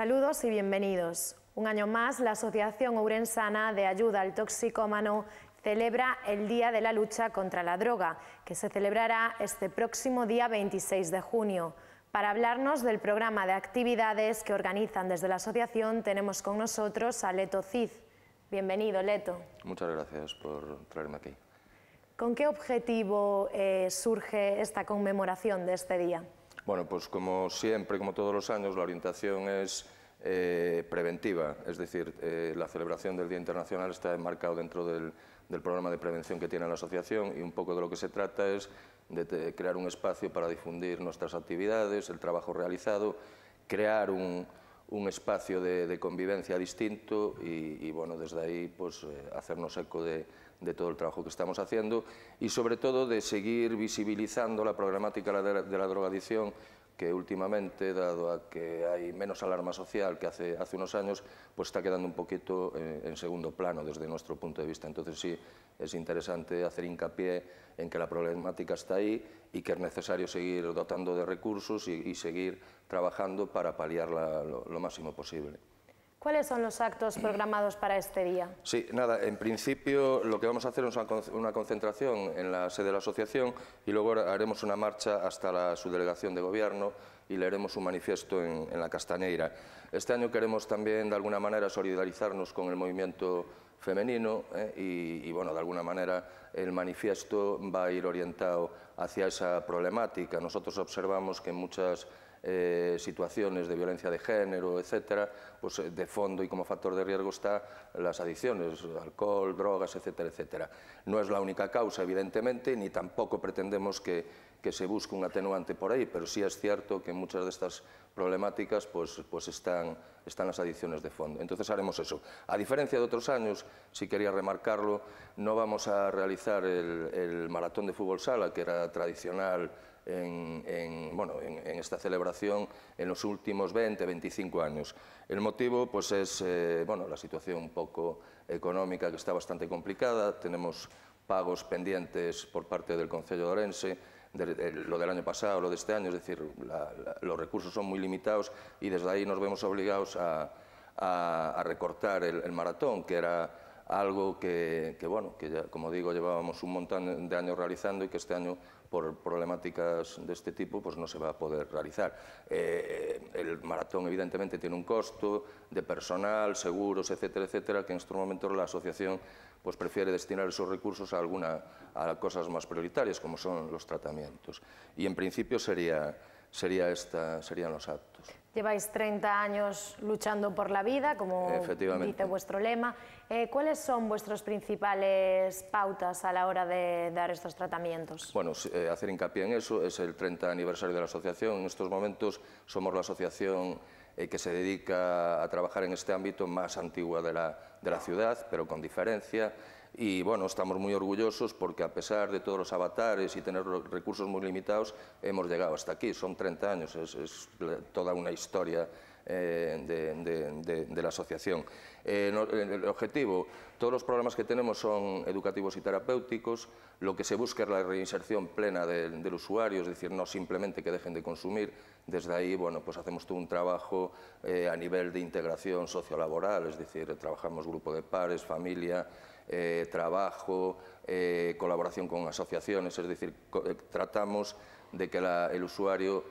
Saludos y bienvenidos. Un año más, la Asociación Urensana de Ayuda al Toxicómano celebra el Día de la Lucha contra la Droga, que se celebrará este próximo día 26 de junio. Para hablarnos del programa de actividades que organizan desde la asociación, tenemos con nosotros a Leto Cid. Bienvenido, Leto. Muchas gracias por traerme aquí. ¿Con qué objetivo eh, surge esta conmemoración de este día? Bueno, pues como siempre, como todos los años, la orientación es eh, preventiva, es decir, eh, la celebración del Día Internacional está enmarcado dentro del, programa de prevención que tiene la asociación y un poco de lo que se trata es de, crear un espacio para difundir nuestras actividades, el trabajo realizado, crear un, espacio de, convivencia distinto y, bueno, desde ahí pues eh, hacernos eco de, de todo el trabajo que estamos haciendo y sobre todo de seguir visibilizando la problemática de la, drogadicción que últimamente, dado a que hay menos alarma social que hace, hace unos años, pues está quedando un poquito eh, en segundo plano desde nuestro punto de vista. Entonces sí, es interesante hacer hincapié en que la problemática está ahí y que es necesario seguir dotando de recursos y, seguir trabajando para paliarla lo máximo posible. ¿Cuáles son los actos programados para este día? Sí, nada, en principio lo que vamos a hacer es una concentración en la sede de la asociación y luego haremos una marcha hasta la subdelegación de gobierno y leeremos un manifiesto en, la Castañeira. Este año queremos también de alguna manera solidarizarnos con el movimiento femenino ¿eh? y, bueno, de alguna manera el manifiesto va a ir orientado hacia esa problemática. Nosotros observamos que muchas eh, situaciones de violencia de género, etcétera, pues eh, de fondo y como factor de riesgo está las adicciones, alcohol, drogas, etcétera, etcétera. No es la única causa, evidentemente, ni tampoco pretendemos que, que se busque un atenuante por ahí, pero sí es cierto que muchas de estas problemáticas pues, pues están, están las adicciones de fondo. Entonces haremos eso. A diferencia de otros años, si quería remarcarlo, no vamos a realizar el maratón de fútbol sala, que era tradicional en, bueno, en, esta celebración en los últimos 20, 25 años. El motivo pues, es eh, bueno, la situación un poco económica que está bastante complicada. Tenemos pagos pendientes por parte del Consejo de Orense, lo del año pasado, lo de este año, es decir, los recursos son muy limitados y desde ahí nos vemos obligados a, recortar el, maratón, que era algo que, que, bueno, que ya, como digo, llevábamos un montón de años realizando y que este año por problemáticas de este tipo pues no se va a poder realizar. Eh, el maratón evidentemente tiene un costo de personal, seguros, etcétera, etcétera, que en este momento la asociación pues prefiere destinar esos recursos a alguna a cosas más prioritarias como son los tratamientos. Y en principio sería, sería esta, serían los actos. Lleváis 30 años luchando por la vida, como dice vuestro lema. Eh, ¿Cuáles son vuestras principales pautas a la hora de dar estos tratamientos? Bueno, eh, hacer hincapié en eso. Es el 30 aniversario de la asociación. En estos momentos somos la asociación eh, que se dedica a trabajar en este ámbito más antigua de la, de la ciudad, pero con diferencia y bueno, estamos muy orgullosos porque a pesar de todos los avatares y tener recursos muy limitados, hemos llegado hasta aquí, son 30 años, es, toda una historia eh, de, la asociación. Eh, el objetivo, todos los programas que tenemos son educativos y terapéuticos, lo que se busca es la reinserción plena del usuario, es decir, no simplemente que dejen de consumir, desde ahí bueno, pues hacemos todo un trabajo eh, a nivel de integración sociolaboral, es decir, trabajamos grupo de pares, familia, eh, trabajo, eh, colaboración con asociaciones, es decir, eh, tratamos de que el usuario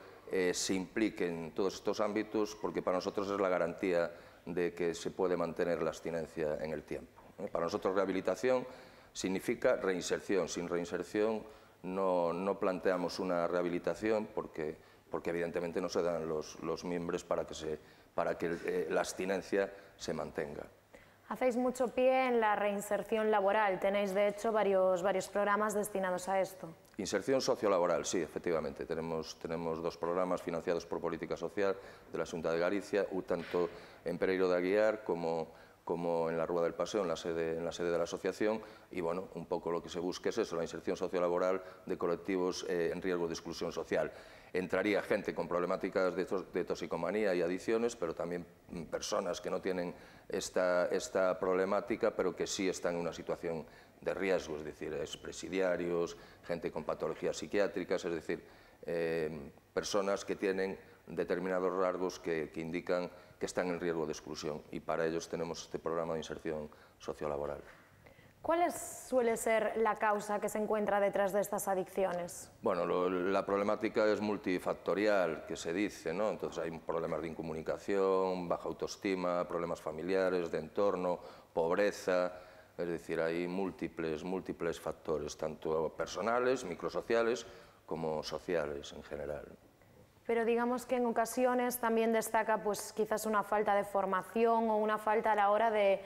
se implique en todos estos ámbitos porque para nosotros es la garantía de que se puede mantener la abstinencia en el tiempo. Para nosotros rehabilitación significa reinserción, sin reinserción no, planteamos una rehabilitación porque, evidentemente no se dan los, miembros para que, para que la abstinencia se mantenga. Hacéis mucho pie en la reinserción laboral. Tenéis, de hecho, varios, varios programas destinados a esto. Inserción sociolaboral, sí, efectivamente. Tenemos, tenemos dos programas financiados por Política Social de la Junta de Galicia, tanto en Pereiro de Aguiar como como en la Rúa del Paseo, en la, sede, de la asociación, y bueno, un poco lo que se busca es eso, la inserción sociolaboral de colectivos eh, en riesgo de exclusión social. Entraría gente con problemáticas de, toxicomanía y adicciones, pero también mm, personas que no tienen esta, problemática, pero que sí están en una situación de riesgo, es decir, presidiarios, gente con patologías psiquiátricas, es decir, eh, personas que tienen determinados rasgos que indican que están en riesgo de exclusión y para ellos tenemos este programa de inserción sociolaboral. ¿Cuál suele ser la causa que se encuentra detrás de estas adicciones? Bueno, la problemática es multifactorial, que se dice, ¿no? Entonces hay problemas de incomunicación, baja autoestima, problemas familiares, de entorno, pobreza, es decir, hay múltiples, múltiples factores, tanto personales, microsociales, como sociales en general pero digamos que en ocasiones también destaca pues quizás una falta de formación o una falta a la hora de,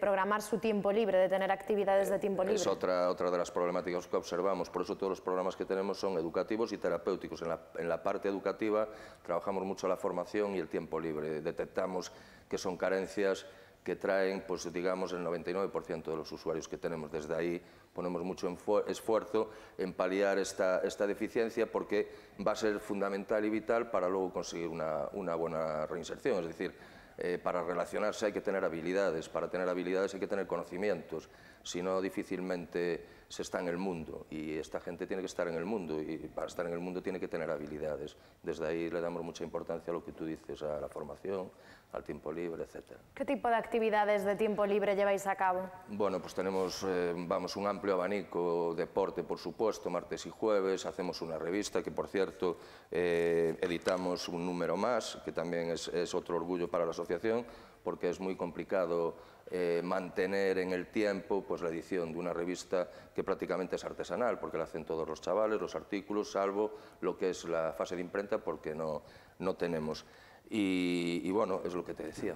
programar su tiempo libre, de tener actividades de tiempo libre. Es otra, otra de las problemáticas que observamos, por eso todos los programas que tenemos son educativos y terapéuticos. En la, en la parte educativa trabajamos mucho la formación y el tiempo libre, detectamos que son carencias que traen, pues digamos, el 99% de los usuarios que tenemos. Desde ahí ponemos mucho esfuerzo en paliar esta, esta, deficiencia porque va a ser fundamental y vital para luego conseguir una, buena reinserción. Es decir, eh, para relacionarse hay que tener habilidades, para tener habilidades hay que tener conocimientos, si no difícilmente se está en el mundo y esta gente tiene que estar en el mundo y para estar en el mundo tiene que tener habilidades. Desde ahí le damos mucha importancia a lo que tú dices, a la formación, al tiempo libre, etc. ¿Qué tipo de actividades de tiempo libre lleváis a cabo? Bueno, pues tenemos eh, vamos, un amplio abanico, deporte por supuesto, martes y jueves, hacemos una revista que por cierto eh, editamos un número más, que también es otro orgullo para la asociación, porque es muy complicado eh, mantener en el tiempo pues, la edición de una revista que prácticamente es artesanal, porque la hacen todos los chavales, los artículos, salvo lo que es la fase de imprenta, porque no, no tenemos. Y, bueno, es lo que te decía.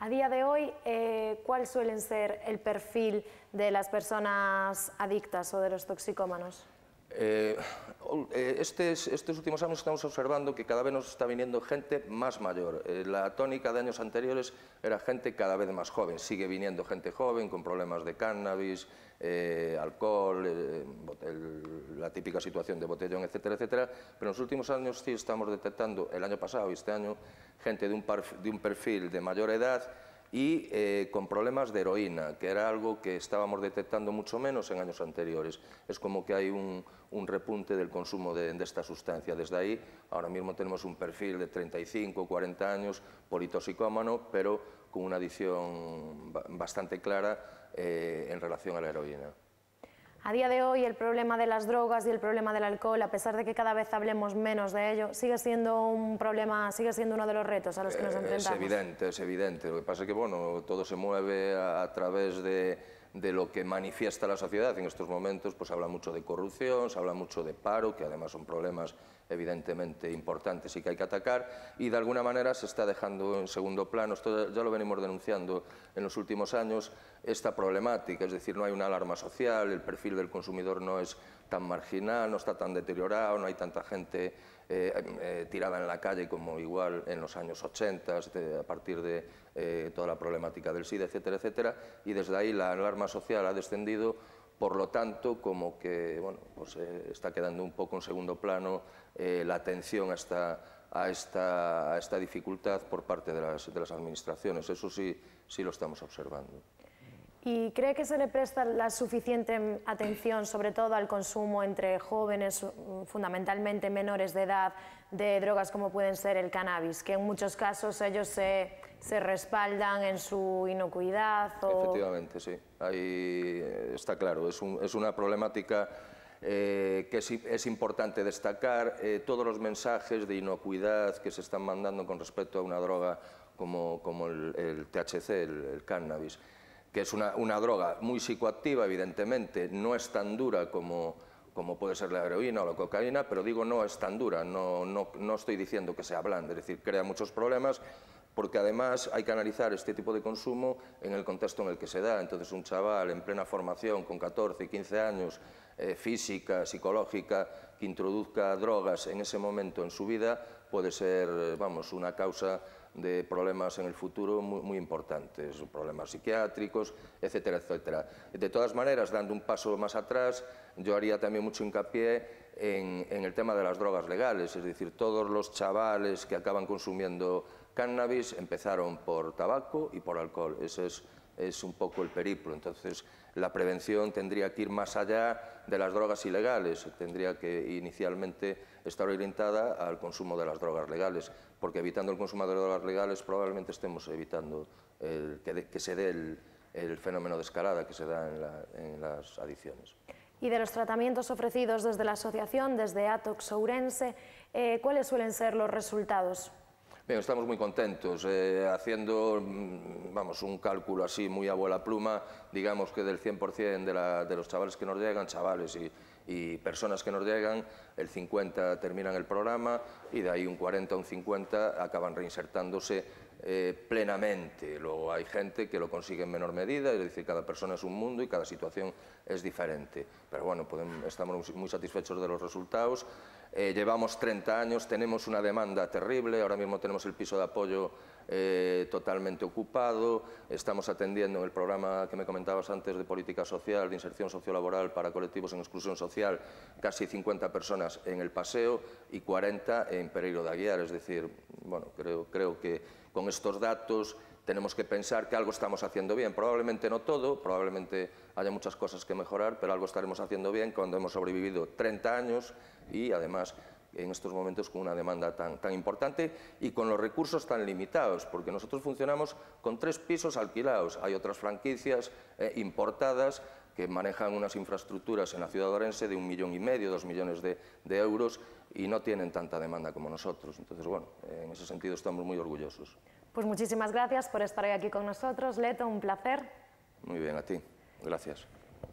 A día de hoy, eh, ¿cuál suelen ser el perfil de las personas adictas o de los toxicómanos? Eh, eh, Estos últimos años estamos observando que cada vez nos está viniendo gente más mayor. Eh, la tónica de años anteriores era gente cada vez más joven. Sigue viniendo gente joven con problemas de cannabis, alcohol, la típica situación de botellón, etcétera, etcétera. Pero en los últimos años sí estamos detectando, el año pasado y este año, gente de un perfil de mayor edad y eh, con problemas de heroína, que era algo que estábamos detectando mucho menos en años anteriores. Es como que hay un, repunte del consumo de, esta sustancia. Desde ahí, ahora mismo tenemos un perfil de 35, 40 años, politoxicómano, pero con una adicción bastante clara eh, en relación a la heroína. A día de hoy el problema de las drogas y el problema del alcohol, a pesar de que cada vez hablemos menos de ello, sigue siendo un problema, sigue siendo uno de los retos a los que nos eh, enfrentamos. Es evidente, es evidente. Lo que pasa es que bueno, todo se mueve a, través de, lo que manifiesta la sociedad. En estos momentos pues habla mucho de corrupción, se habla mucho de paro, que además son problemas evidentemente importantes y que hay que atacar, y de alguna manera se está dejando en segundo plano, esto ya lo venimos denunciando en los últimos años, esta problemática, es decir, no hay una alarma social, el perfil del consumidor no es tan marginal, no está tan deteriorado, no hay tanta gente eh, eh, tirada en la calle como igual en los años 80, este, a partir de eh, toda la problemática del SIDA, etcétera, etcétera, y desde ahí la alarma social ha descendido por lo tanto, como que bueno, pues, está quedando un poco en segundo plano eh, la atención a esta, a, esta, a esta, dificultad por parte de las, de las administraciones. Eso sí, sí lo estamos observando. ¿Y cree que se le presta la suficiente atención, sobre todo al consumo entre jóvenes, fundamentalmente menores de edad, de drogas como pueden ser el cannabis? Que en muchos casos ellos se, se respaldan en su inocuidad. Efectivamente, sí. Ahí está claro. Es, un, es una problemática eh, que es, importante destacar eh, todos los mensajes de inocuidad que se están mandando con respecto a una droga como, como el, THC, el, cannabis, que es una, una, droga muy psicoactiva, evidentemente, no es tan dura como, como puede ser la heroína o la cocaína, pero digo no es tan dura, no, no, no estoy diciendo que sea blanda, es decir, crea muchos problemas, porque además hay que analizar este tipo de consumo en el contexto en el que se da. Entonces un chaval en plena formación con 14, 15 años, eh, física, psicológica, que introduzca drogas en ese momento en su vida, puede ser eh, vamos, una causa de problemas en el futuro muy, muy, importantes, problemas psiquiátricos, etcétera, etcétera. De todas maneras, dando un paso más atrás, yo haría también mucho hincapié en, el tema de las drogas legales, es decir, todos los chavales que acaban consumiendo cannabis empezaron por tabaco y por alcohol, ese es, un poco el periplo, entonces la prevención tendría que ir más allá de las drogas ilegales, tendría que inicialmente estar orientada al consumo de las drogas legales, porque evitando el consumo de drogas legales probablemente estemos evitando que, se dé el, fenómeno de escalada que se da en, en las adicciones y de los tratamientos ofrecidos desde la asociación, desde ATOX Ourense, eh, ¿cuáles suelen ser los resultados? Bien, estamos muy contentos. Eh, haciendo mm, vamos, un cálculo así muy a vuela pluma, digamos que del 100% de, de los chavales que nos llegan, chavales y y personas que nos llegan, el 50 terminan el programa y de ahí un 40 o un 50 acaban reinsertándose eh, plenamente. Luego hay gente que lo consigue en menor medida, es decir, cada persona es un mundo y cada situación es diferente. Pero bueno, estamos muy satisfechos de los resultados. Eh, llevamos 30 años, tenemos una demanda terrible, ahora mismo tenemos el piso de apoyo eh, totalmente ocupado. Estamos atendiendo en el programa que me comentabas antes de política social, de inserción sociolaboral para colectivos en exclusión social, casi 50 personas en el paseo y 40 en Pereiro de Aguiar. Es decir, bueno, creo, creo que con estos datos tenemos que pensar que algo estamos haciendo bien. Probablemente no todo, probablemente haya muchas cosas que mejorar, pero algo estaremos haciendo bien cuando hemos sobrevivido 30 años y además en estos momentos con una demanda tan, importante y con los recursos tan limitados, porque nosotros funcionamos con tres pisos alquilados. Hay otras franquicias eh, importadas que manejan unas infraestructuras en la ciudad orense de un millón y medio, dos millones de, euros y no tienen tanta demanda como nosotros. Entonces, bueno, en ese sentido estamos muy orgullosos. Pues muchísimas gracias por estar hoy aquí con nosotros. Leto, un placer. Muy bien, a ti. Gracias.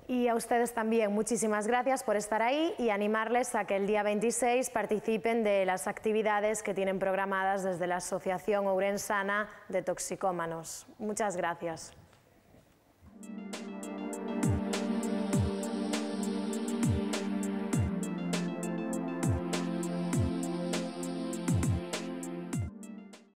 Y a ustedes también, muchísimas gracias por estar ahí y animarles a que el día 26 participen de las actividades que tienen programadas desde la Asociación Ourensana de Toxicómanos. Muchas gracias.